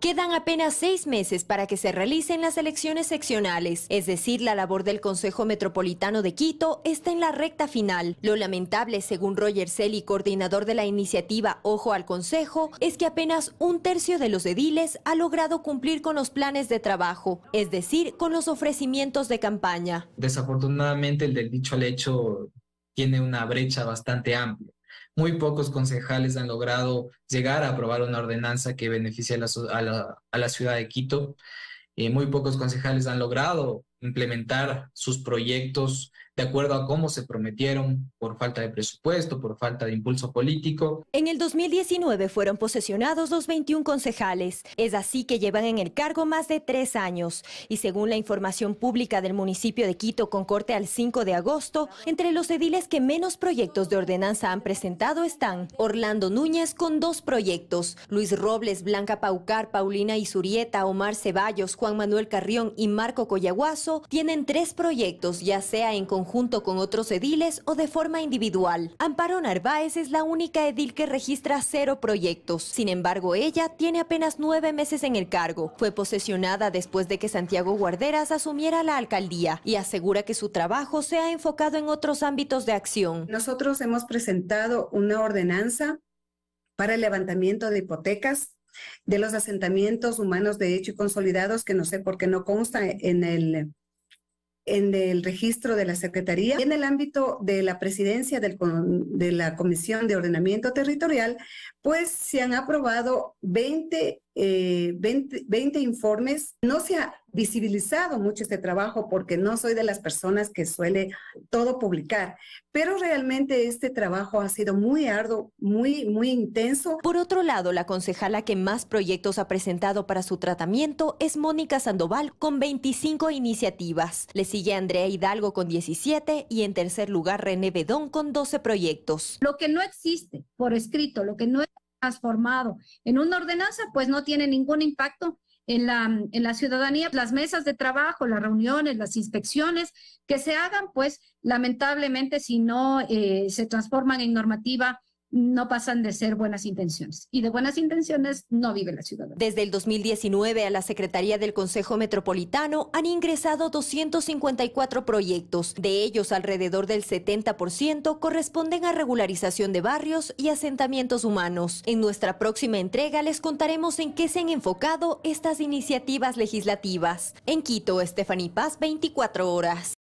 Quedan apenas seis meses para que se realicen las elecciones seccionales, es decir, la labor del Consejo Metropolitano de Quito está en la recta final. Lo lamentable, según Roger Selly, coordinador de la iniciativa Ojo al Consejo, es que apenas un tercio de los ediles ha logrado cumplir con los planes de trabajo, es decir, con los ofrecimientos de campaña. Desafortunadamente, el del dicho al hecho tiene una brecha bastante amplia muy pocos concejales han logrado llegar a aprobar una ordenanza que beneficie a la, ciudad de Quito. Eh, muy pocos concejales han logrado implementar sus proyectos de acuerdo a cómo se prometieron por falta de presupuesto, por falta de impulso político. En el 2019 fueron posesionados los 21 concejales. Es así que llevan en el cargo más de tres años. Y según la información pública del municipio de Quito con corte al 5 de agosto, entre los ediles que menos proyectos de ordenanza han presentado están Orlando Núñez con dos proyectos, Luis Robles, Blanca Paucar, Paulina Isurieta, Omar Ceballos, Juan Manuel Carrión y Marco Collaguazo tienen tres proyectos, ya sea en conjunto con otros ediles o de forma individual. Amparo Narváez es la única edil que registra cero proyectos. Sin embargo, ella tiene apenas nueve meses en el cargo. Fue posesionada después de que Santiago Guarderas asumiera la alcaldía y asegura que su trabajo se ha enfocado en otros ámbitos de acción. Nosotros hemos presentado una ordenanza para el levantamiento de hipotecas de los asentamientos humanos de hecho y consolidados que no sé por qué no consta en el en el registro de la Secretaría en el ámbito de la presidencia de la Comisión de Ordenamiento Territorial, pues se han aprobado 20 20, eh, informes. No se ha visibilizado mucho este trabajo porque no soy de las personas que suele todo publicar, pero realmente este trabajo ha sido muy arduo, muy, muy intenso. Por otro lado, la concejala que más proyectos ha presentado para su tratamiento es Mónica Sandoval con 25 iniciativas. Le sigue Andrea Hidalgo con 17 y en tercer lugar René Bedón con 12 proyectos. Lo que no existe por escrito, lo que no transformado en una ordenanza, pues no tiene ningún impacto en la, ciudadanía. Las mesas de trabajo, las reuniones, las inspecciones que se hagan, pues lamentablemente si no eh, se transforman en normativa no pasan de ser buenas intenciones. Y de buenas intenciones no vive la ciudad. Desde el 2019 a la Secretaría del Consejo Metropolitano han ingresado 254 proyectos. De ellos, alrededor del 70% corresponden a regularización de barrios y asentamientos humanos. En nuestra próxima entrega les contaremos en qué se han enfocado estas iniciativas legislativas. En Quito, Estefany Paz, 24 horas.